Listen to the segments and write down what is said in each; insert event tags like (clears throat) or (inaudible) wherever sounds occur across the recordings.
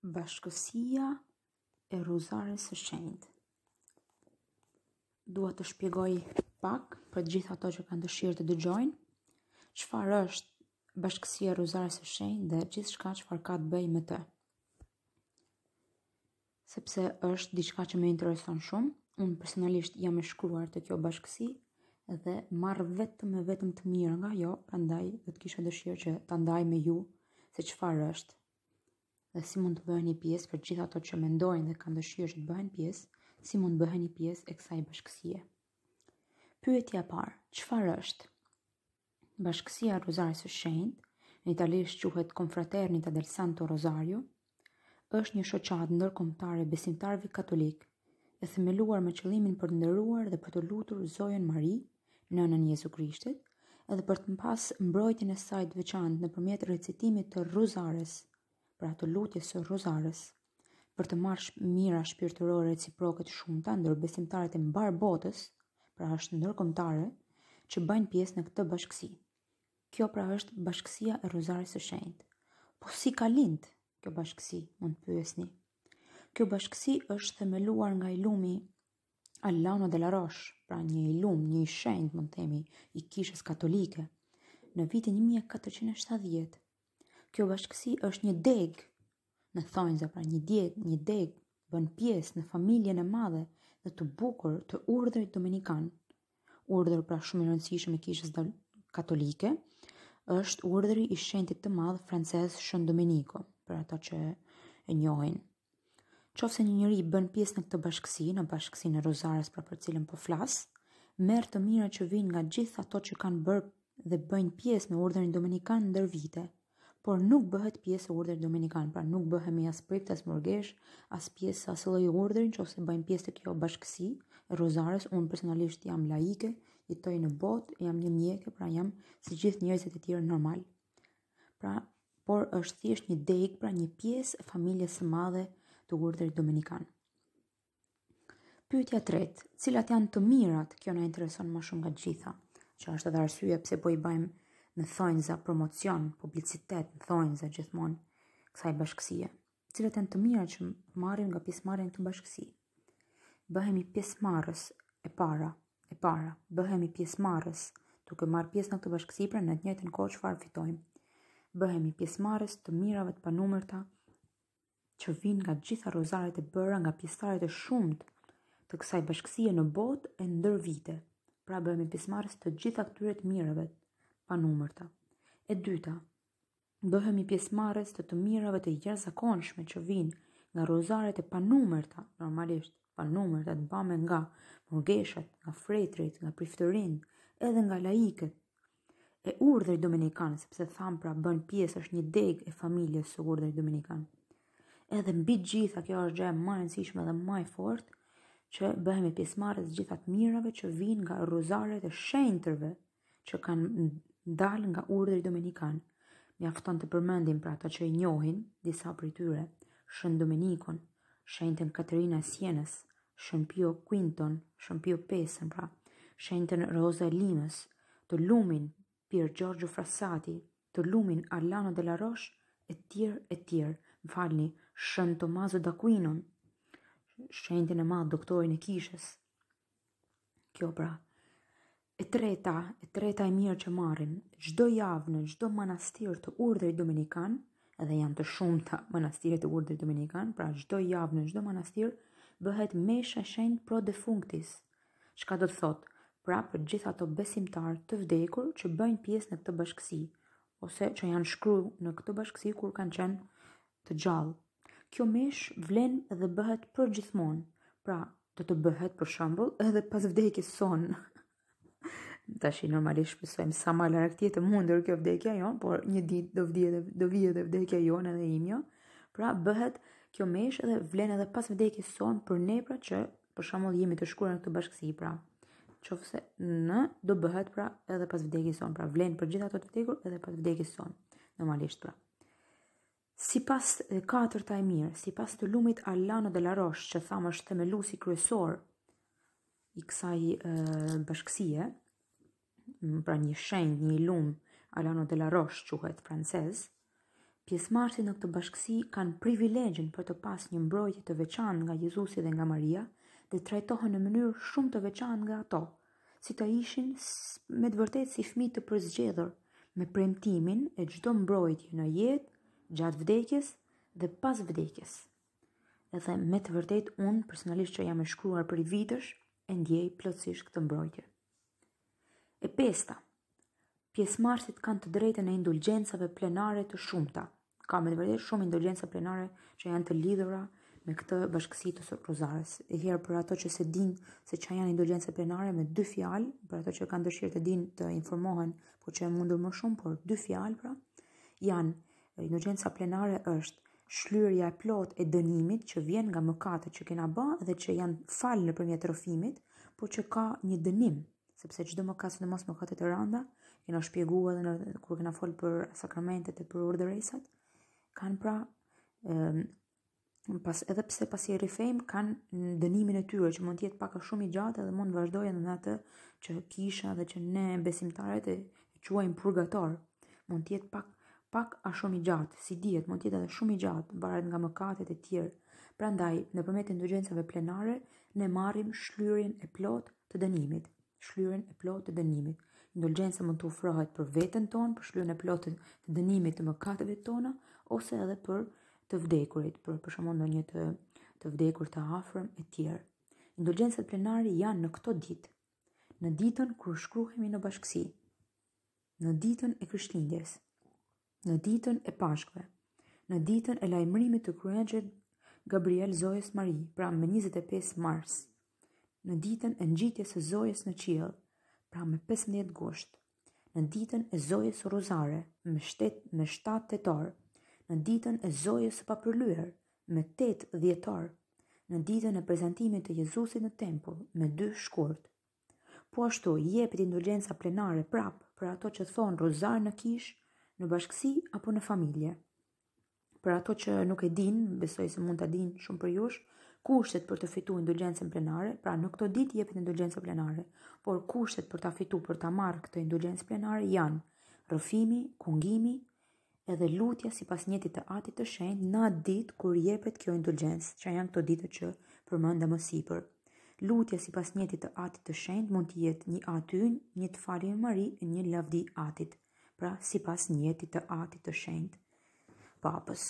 Bashkësia e rruzarës së shenjtë. Dua të shpjegoj pak për gjithë ato që kanë dëshirë të dëgjojnë. Çfarë është Bashkësia e rruzarës së shenjtë dhe gjithçka çfarë ka të bëjë me të? Sepse është diçka që më intereson shumë, unë personalisht jam e shkruar të kjo bashkësi dhe marr vetëm e vetëm të mirë nga jo, prandaj do të kisha dëshirë që ta ndaj me ju se çfarë është dhe si mund të bëheni pjesë për gjitha ato që mendojnë dhe kanë dëshirë që të bëhen pjesë, si mund bëheni pjesë e kësaj bashkësie. Pyetja parë, qëfar është? Bashkësia Rosario së shenjt, në italisht quhet Confraternita del Santo Rosario, është një shoqat nërkomtare besimtarvi katolik, e themeluar me qëllimin për ndëruar dhe për të lutur Zojën Mari, nënën Jezu Krishtit, edhe për të mpas mbrojtjen e sajtë veçantë në përmjet recitimit të ruzares për ato lutje së rozarës, për të marrë mira shpirtërore reciproke të shumta ndër besimtarët e mbar botës, pra është ndërkombëtare që bëjnë pjesë në këtë bashkësi. Kjo pra është bashkësia e rozarës së shenjtë. Po si ka lind kjo bashkësi, mund të pyesni? Kjo bashkësi është themeluar nga Ilumi Alano de la Roche, pra një ilum, një shenjtë mund të themi, i Kishës Katolike në vitin 1470. Kjo bashkësi është një deg, në thonjë zë pra një deg, një deg, bën pjesë në familje në madhe dhe të bukur të urdhërit dominikan. Urdhër pra shumë i rëndësishëm e kishës dhe katolike, është urdhëri i shentit të madhë frances Shën dominiko, për ata që e njohin. Qofë se një njëri bën pjesë në këtë bashkësi, në bashkësi në Rozares pra për cilën po flasë, merë të mira që vinë nga gjithë ato që kanë bërë dhe bëjnë pjesë në urdhërin Dominikan ndër vite – por nuk bëhet pjesë e urdhrit dominikan, pra nuk bëhem as pritës as burgesh, as pjesë as lloj që nëse bëjmë pjesë të kjo bashkësi, rozares, un personalisht jam laike, jetoj në botë, jam një mjeke, pra jam si gjithë njerëzit e tjerë normal. Pra, por është thjesht një deg, pra një pjesë e familjes së madhe të urdhrit dominikan. Pyetja tretë, cilat janë të mirat? Kjo na intereson më shumë nga gjitha, që është edhe arsye pse po i bëjmë më thonjë za promocion, publicitet, më thonjë za gjithmonë kësaj bashkësie, cilët e në të mira që marim nga pjesmarin të bashkësi. Bëhemi pjesëmarrës e para, e para, bëhemi pjesëmarrës duke marë pjesë në këtë bashkësi pra në të njëjtën kohë çfarë fitojmë. Bëhemi pjesëmarrës të mirave të panumërta që vijnë nga gjitha rozaret e bëra nga pjesëtarët e shumtë të kësaj bashkësie në botë e ndër vite. Pra bëhemi pjesëmarrës të gjitha këtyre të mirave, pa numërta. E dyta, bëhemi pjesmarës të të mirave të jashtëzakonshme që vinë nga rozaret e pa numërta, normalisht pa numërta të bame nga mërgeshet, nga fretrit, nga priftërin, edhe nga laiket. E urdhër dominikanë, sepse thamë pra bën pjesë është një deg e familjes së urdhër dominikanë. Edhe mbi gjitha kjo është gjë më e rëndësishme dhe më e fortë që bëhemi pjesëmarrës gjitha të mirave që vijnë nga rozaret e shenjtërve që kanë ndalë nga urdhri dominikan, afton të përmendim pra ato që i njohin disa për tyre, shën Dominikon, shëntën Katerina Sienës, shën Pio Quinton, shën Pio Pesën pra, shëntën Rosa Limës, të lumin Pier Giorgio Frasati, të lumin Arlano de la Roche, e tjerë e tjerë, më falni, shën Tomazo da Quinon, shëntën e madhë doktorin e kishës. Kjo pra, E treta, e treta e mirë që marrim, çdo javë në çdo manastir të urdhrit dominikan, edhe janë të shumta manastire të urdhrit dominikan, pra çdo javë në çdo manastir bëhet mesha shenjt pro defunctis. Çka do të thotë? Pra për gjithë ato besimtar të vdekur që bëjnë pjesë në këtë bashkësi ose që janë shkru në këtë bashkësi kur kanë qenë të gjallë. Kjo mesh vlen dhe bëhet për gjithmonë, pra të të bëhet për shambull edhe pas vdekis sonë. Tashi normalisht besojmë sa më larg ti të mundur kjo vdekja jon, por një ditë do vdihet do vihet e vdekja jon edhe imja. Pra bëhet kjo mesh edhe vlen edhe pas vdekjes son për nepra që për shembull jemi të shkruar në këtë bashkësi pra. Qofse në do bëhet pra edhe pas vdekjes son, pra vlen për gjithë ato të vdekur edhe pas vdekjes son. Normalisht pra. Si pas katërta e mirë, si pas të lumit Alano de la Roche, që thamë është themelusi kryesor i kësaj e, bashkësie, Mm, pra një shenjë, një ilum, Alano de la Roche quhet francez, pjesmarësit në këtë bashkësi kanë privilegjën për të pas një mbrojtje të veçantë nga Jezusi dhe nga Maria dhe trajtohen në mënyrë shumë të veçantë nga ato, si të ishin me të vërtet si fmi të përzgjedhur me premtimin e gjdo mbrojtje në jetë, gjatë vdekjes dhe pas vdekjes. Edhe me të vërtet unë personalisht që jam e shkruar për i vitësh, e ndjej plotësisht këtë mbrojtje. E pesta. Pjesëmarrësit kanë të drejtën e indulgjencave plenare të shumta. Ka me të vërtetë shumë indulgjenca plenare që janë të lidhura me këtë bashkësi të surprozarës. E herë për ato që se din se që janë indulgjensa plenare me dy fjalë, për ato që kanë dëshirë të din të informohen, po që e mundur më shumë, por dy fjalë pra, janë indulgjenca plenare është shlyrja e plot e dënimit që vjen nga mëkatët që kena bë dhe që janë falë në përmjet rëfimit, po që ka një dënim, sepse çdo më kasë mos më këtë të rënda, na shpjeguar edhe kur kena fol për sakramentet e për urdhëresat, kanë pra ë pas edhe pse pasi rifejm kanë dënimin e tyre që mund të jetë pak a shumë i gjatë edhe mund të vazhdojë në atë që kisha dhe që ne besimtarët e quajmë purgator. Mund të jetë pak pak a shumë i gjatë, si dihet, mund të jetë edhe shumë i gjatë, mbaret nga mëkatet e tjerë. Prandaj, nëpërmjet indulgjencave plenare, ne marrim shlyerjen e plot të dënimit shlyrën e plotë të dënimit. Indulgjenca mund të ofrohet për veten tonë, për shlyrën e plotë të dënimit të mëkateve tona ose edhe për të vdekurit, për për shembull ndonjë të të vdekur të afërm e tjerë. Indulgjencat plenare janë në këto ditë. Në ditën kur shkruhemi në bashkësi, në ditën e krishtlindjes, në ditën e pashkve, në ditën e lajmërimit të kryengjit Gabriel Zojës Mari, pra me 25 mars në ditën e ngjitjes së Zojës në qiell, pra me 15 gusht. Në ditën e Zojës Rozare, më shtet më 7 tetor. Në ditën e Zojës së papërlyer, më 8 dhjetor. Në ditën e prezantimit të Jezusit në tempull, me 2 shkurt. Po ashtu jepet indulgenca plenare prap për ato që thon rozar në kishë, në bashkësi apo në familje. Për ato që nuk e din, besoj se mund ta din shumë për ju kushtet për të fituar indulgjencën plenare, pra në këtë ditë jepet indulgjenca plenare, por kushtet për ta fituar për ta marrë këtë indulgjencë plenare janë rrëfimi, kungimi edhe lutja sipas njëtit të atit të shenjtë në atë ditë kur jepet kjo indulgjencë, që janë këto ditë që përmenda më sipër. Lutja sipas njëtit të atit të shenjtë mund të jetë një atyn, një të falim mari, një lavdi atit, pra sipas njëtit të atit të shenjtë papës.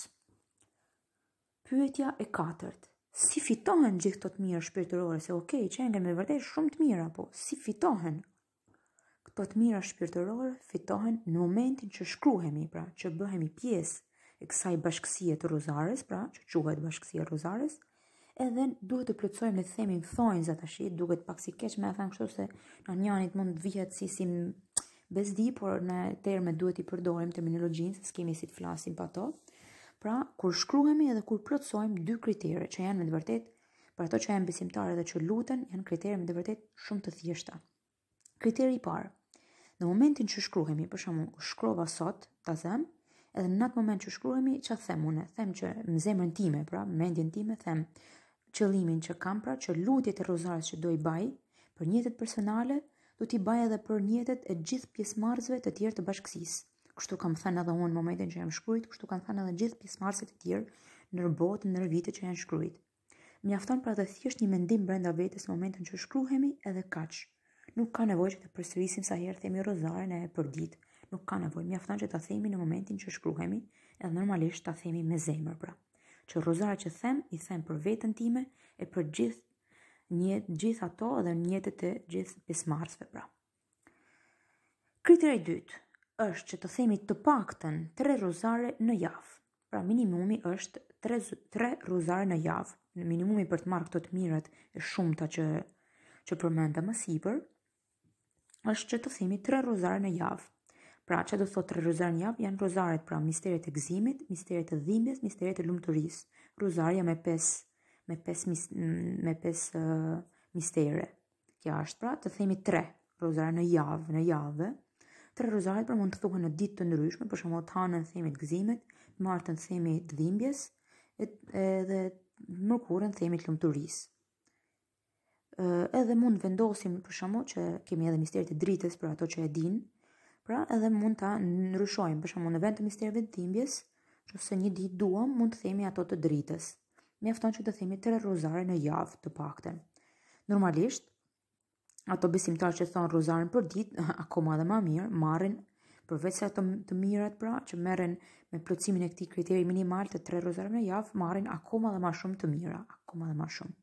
Pyetja e katërt si fitohen gjithë të të mirë shpirtërore, se okej, okay, qenë me vërdej shumë të mirë, apo, si fitohen? Këto të mirë shpirtërore fitohen në momentin që shkruhemi, pra që bëhemi pjesë e kësaj bashkësie të rozares, pra që quhet bashkësie rozares, edhe duhet të plëtsojmë le themi në zë të shqit, duhet pak si keq me e thangë shto se në njanit mund të vijet si si bezdi, por në terme duhet i përdojmë terminologjinë, se s'kemi si të flasim pa to, Pra, kur shkruhemi edhe kur plotsojmë dy kritere që janë me të vërtetë, për ato që janë besimtarë dhe që luten, janë kritere me të vërtetë shumë të thjeshta. Kriteri i parë. Në momentin që shkruhemi, për shembull, shkrova sot, ta them, edhe në atë moment që shkruhemi, ç'a them unë? Them që në zemrën time, pra, mendjen time them qëllimin që kam pra, që lutjet e rozarës që do i baj për njetet personale, do t'i baj edhe për njetet e gjithë pjesëmarrësve të tjerë të bashkësisë kështu kam thënë edhe unë në momentin që jam shkruajt, kështu kam thënë edhe gjithë pjesëmarrësit e tjerë në botë në vite që janë shkruajt. Mjafton pra të thjesht një mendim brenda vetes në momentin që shkruhemi edhe kaç. Nuk ka nevojë që të përsërisim sa herë themi rozarin e përdit. Nuk ka nevojë, mjafton që ta themi në momentin që shkruhemi, edhe normalisht ta themi me zemër pra. Që rozara që them, i them për veten time e për gjithë një gjithë ato edhe njëtet e gjithë pjesëmarrësve pra. Kriteri i dytë, është që të themi të pakten tre rozare në javë. Pra minimumi është tre, tre rozare në javë. Në minimumi për të marrë këto të mirët e shumëta që, që përmenda më sipër, është që të themi tre rozare në javë. Pra që do thotë tre rozare në javë janë rozaret pra misterit e gzimit, misterit e dhimbjes, misterit e lumë të rrisë. me pes, me pes, me pes uh, mistere. Kja është pra të themi tre rozare në javë, në javë, Tre rozalet pra mund të thuhen në ditë të ndryshme, për shembull hanën themi të gëzimit, martën themi të dhimbjes, edhe mërkurën themi të lumturisë. Edhe mund vendosim për shembull që kemi edhe misterin e dritës për ato që e dinë. pra edhe mund ta ndryshojmë, për shembull në vend të misterit të dhimbjes, nëse një ditë duam mund të themi ato të dritës. Mjafton që të themi tre rozare në javë të paktën. Normalisht, ato besimtarë që thonë rozarin për ditë, (laughs) akoma dhe ma mirë, marrin përveç se ato të mirat pra, që merren me plotësimin e këtij kriteri minimal të 3 rozarëve në javë, marrin akoma dhe më shumë të mira, akoma dhe më shumë.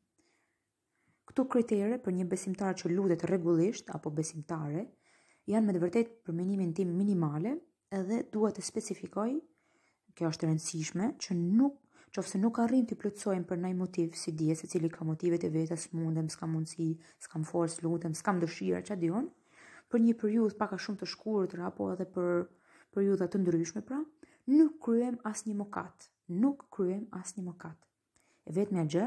Këto kritere për një besimtar që lutet rregullisht apo besimtare janë me të vërtetë për tim minimale, edhe dua të specifikoj, kjo është e rëndësishme, që nuk qofse nuk arrim të plotësojmë për nëj motiv, si dje se cili ka motivet e veta, s'mundem, s'kam mundësi, s'kam forcë, lutem, s'kam dëshirë, që adion, për një pak paka shumë të shkurët, apo edhe për periudha të ndryshme pra, nuk kryem as një mokat, nuk kryem as një mokat. E vetë me gjë,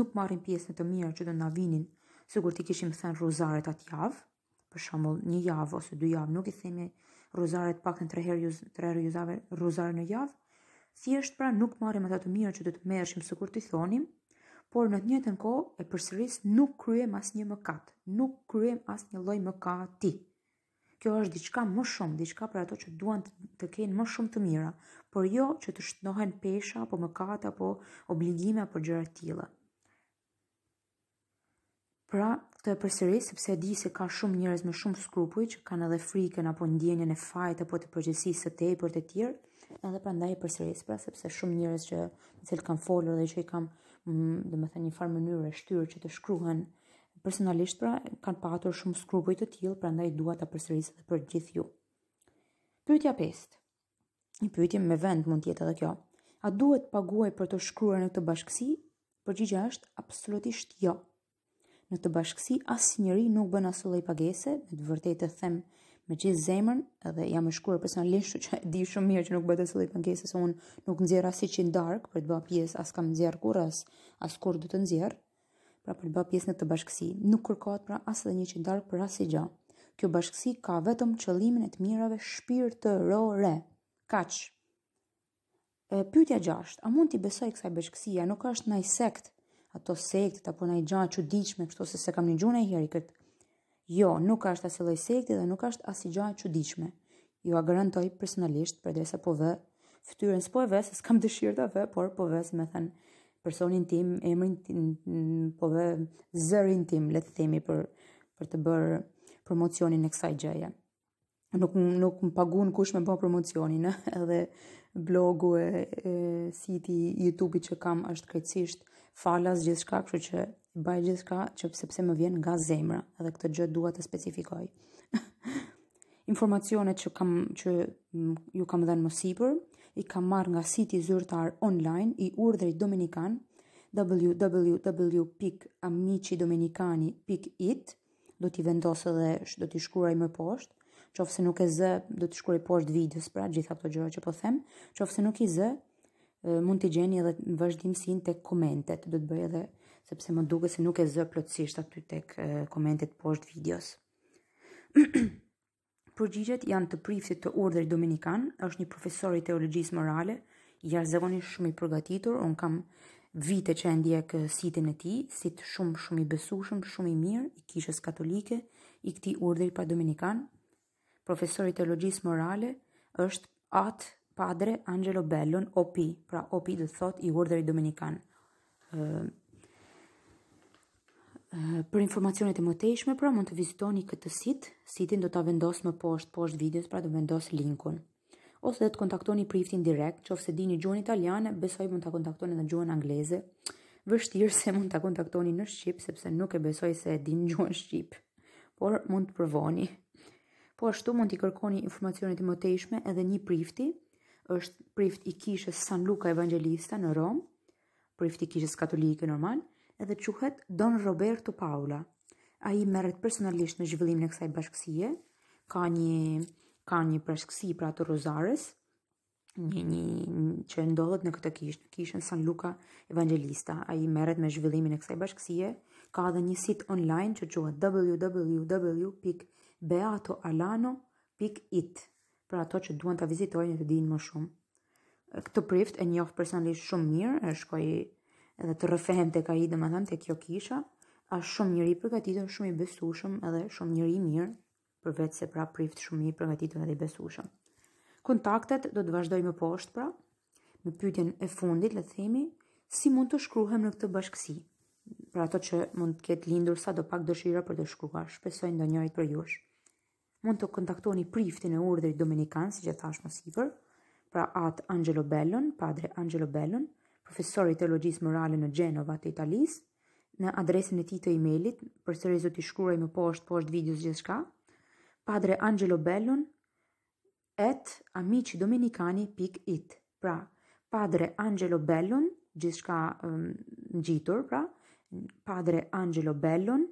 nuk marrim pjesën të mirë që të nga vinin, së kur ti kishim thënë rozaret atë javë, për shembull, një javë ose dy javë, nuk i themi rozaret pak tre herë juzave rozaret në javë, thjesht pra nuk marrim ato të mira që do të merrshim sikur ti thonim, por në të njëjtën kohë e përsëris nuk kryejm asnjë mëkat, nuk kryejm asnjë lloj mëkati. Kjo është diçka më shumë, diçka për ato që duan të, të kenë më shumë të mira, por jo që të shtohen pesha apo mëkat apo obligime apo gjëra të tilla. Pra, këtë e përsëri, sepse di se ka shumë njërez me shumë skrupuj, që kanë edhe friken, apo ndjenjen e fajt, apo të përgjësi së tepër të tjerë, edhe prandaj e përsëris pra sepse shumë njerëz që me cilët kam folur dhe që i kam mm, domethënë një farë mënyrë e shtyrë që të shkruhen personalisht pra kanë patur shumë skrupuj të tillë prandaj dua ta përsëris edhe për gjithë ju pyetja 5 Një pyetje me vend mund tjetë edhe kjo. A duhet paguaj për të shkruar në këtë bashkësi? Përgjigja është absolutisht jo. Në këtë bashkësi asë njëri nuk bën asë i pagese, me vërtet e them me gjithë zemrën dhe jam e shkuar personalisht, që e di shumë mirë që nuk bëhet asnjë pankesë se un nuk nxjerr as 100 dark për të bërë pjesë, as kam nxjerr kurrë as as kur do të nxjerr. Pra për të bërë pjesë në të bashkësi, nuk kërkohet pra as edhe 100 dark për asnjë gjë. Kjo bashkësi ka vetëm qëllimin e të mirave shpirtërore. Kaç. E pyetja 6, a mund ti besoj kësaj bashkësie? Nuk është ndaj sekt, ato sekt apo ndaj gjë çuditshme, kështu se se kam një gjunë herë këtë Jo, nuk është asë loj sekti dhe nuk është asë i gjojë qudishme. Ju a garantoj personalisht për dresa po dhe fëtyrën s'po e vë, se s'kam dëshirë të vë, por po vë, se me thënë personin tim, emrin tim, po zërin tim, le të themi për, për të bërë promocionin e kësaj gjëje. Nuk, nuk më pagun kush me bërë po promocionin, (laughs) edhe blogu e, e siti YouTube-i që kam është krejtësisht falas gjithë shka, kështë që bëj gjithka që sepse më vjen nga zemra edhe këtë gjë dua të specifikoj. (laughs) Informacionet që kam që ju kam dhënë më sipër i kam marr nga siti zyrtar online i urdhrit dominikan www.amnici-dominikani.it do t'i vendos edhe do t'i shkruaj më poshtë, qofse nuk e z, do t'i shkruaj poshtë videos pra gjitha për gjëra që po them, qofse nuk i z, mund t'i gjeni edhe në vazhdimsinë tek komentet, do të bëj edhe sepse më duke se nuk e zë plotësisht aty tek e, komentet poshtë videos. (clears throat) Përgjigjet janë të priftit të urdhër dominikan, është një profesor i teologjisë morale, jashtë zakonisht shumë i përgatitur, un kam vite që e ndjek sitin e tij, sit shumë shumë i besueshëm, shumë i mirë i kishës katolike, i këtij urdhri pa dominikan. Profesori i teologjisë morale është At Padre Angelo Bellon OP, pra OP do thot i urdhri dominikan. Ëm Eh, për informacionet e mëtejshme, pra mund të vizitoni këtë sit, sitin do të vendos më poshtë, poshtë videos, pra do vendos linkun. Ose dhe të kontaktoni priftin direkt, që ofse dini një italiane, besoj mund të kontaktoni në gjuhën angleze, vështirë se mund të kontaktoni në Shqipë, sepse nuk e besoj se di një gjojnë Shqipë, por mund të përvoni. Po ashtu mund të kërkoni informacionet e mëtejshme edhe një prifti, është prift i kishës San Luka Evangelista në Romë, prift i kishës katolike normalë, edhe quhet Don Roberto Paula. A i merret personalisht në zhvillimin e kësaj bashkësie, ka një, ka një bashkësi pra të Rozares, një, një, një që ndodhet në këtë kishë, në kishën San Luca Evangelista. A i merret me zhvillimin e kësaj bashkësie, ka edhe një sit online që quhet www.beatoalano.it, pra ato që duan të vizitojnë të dinë më shumë. Këtë prift e njohë personalisht shumë mirë, e shkoj edhe të rrëfehem tek ai, domethënë tek kjo kisha, është shumë njëri përgatitur, shumë i besueshëm edhe shumë njëri i mirë, vetë se pra prift shumë i përgatitur edhe i besueshëm. Kontaktet do të vazhdoj më poshtë pra, me pyetjen e fundit, le të themi, si mund të shkruhem në këtë bashkësi? Pra ato që mund të ketë lindur sa do pak dëshira për të shkruar, do njërit për jush. Mund të kontaktoni priftin e urdhrit dominikan, si e thash më sipër, pra at Angelo Bellon, padre Angelo Bellon, profesor i teologjisë morale në Gjenova të Italisë, në adresën e tij të emailit, përsëri zot i shkruaj më poshtë poshtë videos gjithçka, padre Angelo Bellon et amici Pra, padre Angelo Bellon, gjithçka ngjitur, pra, padre Angelo Bellon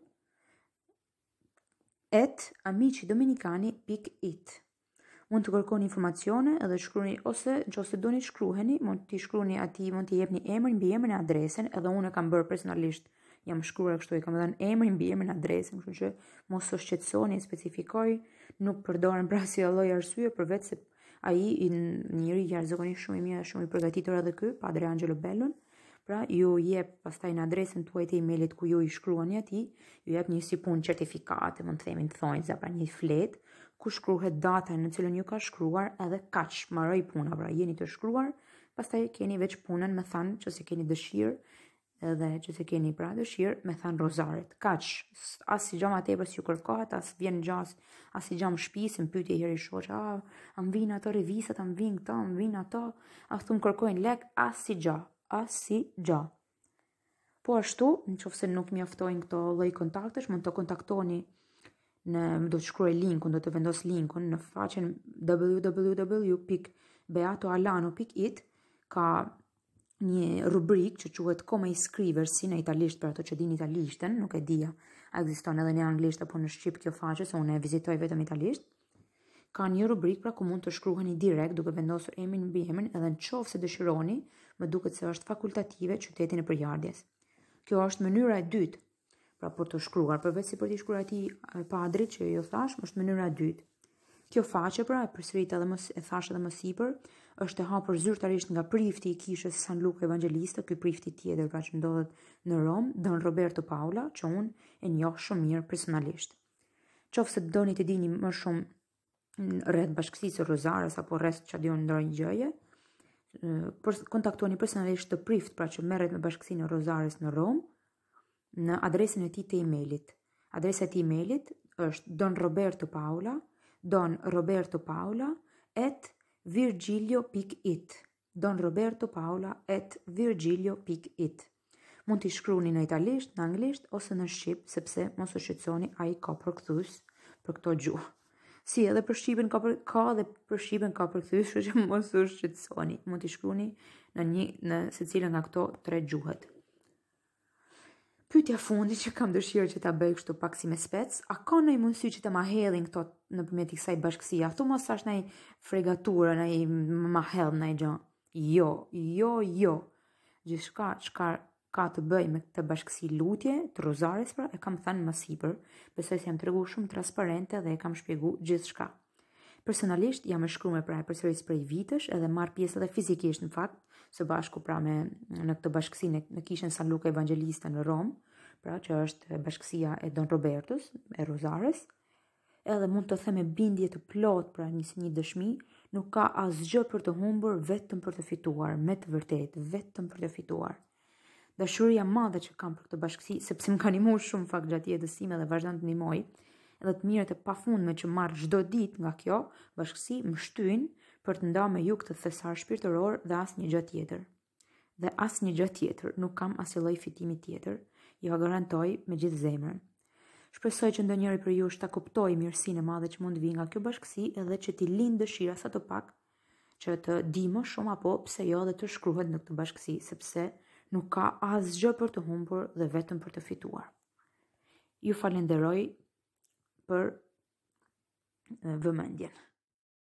et amici mund të kërkoni informacione edhe shkruani ose nëse doni të shkruheni, mund të shkruani aty, mund të jepni emrin, mbi emër në adresën, edhe unë e kam bërë personalisht. Jam shkruar kështu i kam dhënë emrin mbi emrin adresën, kështu që mos u shqetësoni, specifikoj, nuk përdoren pra si lloj arsye për vetë se ai i njëri i zakonisht shumë i mirë, shumë i përgatitur edhe ky, Padre Angelo Bellon. Pra ju jep pastaj në adresën tuaj të emailit ku ju i shkruani aty, ju jep një sipun certifikatë, mund të themi të thonjë za pra një fletë, ku shkruhet data në cilën ju ka shkruar edhe kaq mbaroi puna, pra jeni të shkruar, pastaj keni veç punën, më thanë, që si keni dëshirë edhe që se keni pra dëshirë me than rozaret, kaq as si gjama si ju kërkohet, as vjen gjas as si gjama shpisë, më pytje jeri shoqë, a, a më vinë ato revistat, a më vinë këto, a më vinë ato a së kërkojnë lek, as si gjë, as si gjë. po ashtu, në nuk mi këto lej kontaktesh, mund të kontaktoni në më do të shkruaj linkun, do të vendos linkun në faqen www.beatoalano.it ka një rubrik që quhet Koma i Scriver si në italisht për ato që din italishtën, nuk e dija, a ekziston edhe në anglisht apo në shqip kjo faqe, se unë e vizitoj vetëm italisht. Ka një rubrik pra ku mund të shkruheni direkt duke vendosur emrin mbi emrin edhe në qoftë se dëshironi, më duket se është fakultative qytetin e përjardjes. Kjo është mënyra e dytë pra për të shkruar, përveç si për të shkruar ti padrit që jo thash, është mënyra dytë. Kjo faqe pra e përsërit edhe mos e thash edhe më sipër, është e hapur zyrtarisht nga prifti i kishës San Luka Evangelista, ky prifti tjetër pra që ndodhet në Rom, Don Roberto Paula, që unë e njoh shumë mirë personalisht. Qofse doni të dini më shumë rreth bashkësisë Rozares apo rreth çadion ndonjë gjëje, për kontaktoni personalisht të prift pra që merret me bashkësinë Rozares në Rom, në adresën e ti të emailit. Adresa ti emailit është Don Roberto Paula, Don Roberto Paula at virgilio.it Don Roberto Paula at virgilio.it Mund të shkruni në italisht, në anglisht ose në shqip, sepse mos shqetsoni shqetësoni ai ka përkthyes për këto gjuhë. Si edhe për shqipen ka për, ka dhe për shqipen ka përkthyes, kështu që mos u shqetësoni. Mund të shkruani në një në secilën nga këto tre gjuhët. Pytja fundi që kam dëshirë që ta bëj kështu pak si me spec, a ka në i mundësy që të ma helin këto në përmjet i kësaj bashkësi, a këtu mos sash në i fregatura, në i ma hel, në i gjo. Jo, jo, jo. Gjithë shka, shka ka të bëj me këtë bashkësi lutje, të rozares pra, e kam thënë më sipër, besoj se jam të regu shumë transparente dhe e kam shpjegu gjithë shka. Personalisht, jam e shkru me praj për prej vitësh edhe marë pjesë edhe fizikisht në fakt së bashku pra me në këtë bashkësi në, në kishën San Luka Evangelista në Rom, pra që është bashkësia e Don Robertus, e Rosares, edhe mund të theme bindje të plot pra një si një dëshmi, nuk ka asgjë për të humbur vetëm për të fituar, me të vërtet, vetëm për të fituar. Dashuria madhe që kam për këtë bashkësi, sepse më ka një shumë fakt gjatë jetës time dhe vazhdan të një edhe të mirët e pafund me që marrë gjdo dit nga kjo, bashkësi më shtyn për të nda me ju këtë thesar shpirtëror dhe as një gjë tjetër. Dhe as një gjë tjetër, nuk kam as i loj fitimi tjetër, ju jo a garantoj me gjithë zemër. Shpresoj që ndonjëri për ju është ta kuptoj mirësinë e madhe që mund vi nga kjo bashkësi edhe që ti lind dëshira sa të pak që të di më shumë apo pse jo dhe të shkruhet në këtë bashkësi, sepse nuk ka asgjë për të humbur dhe vetëm për të fituar. Ju falenderoj për vëmendjen.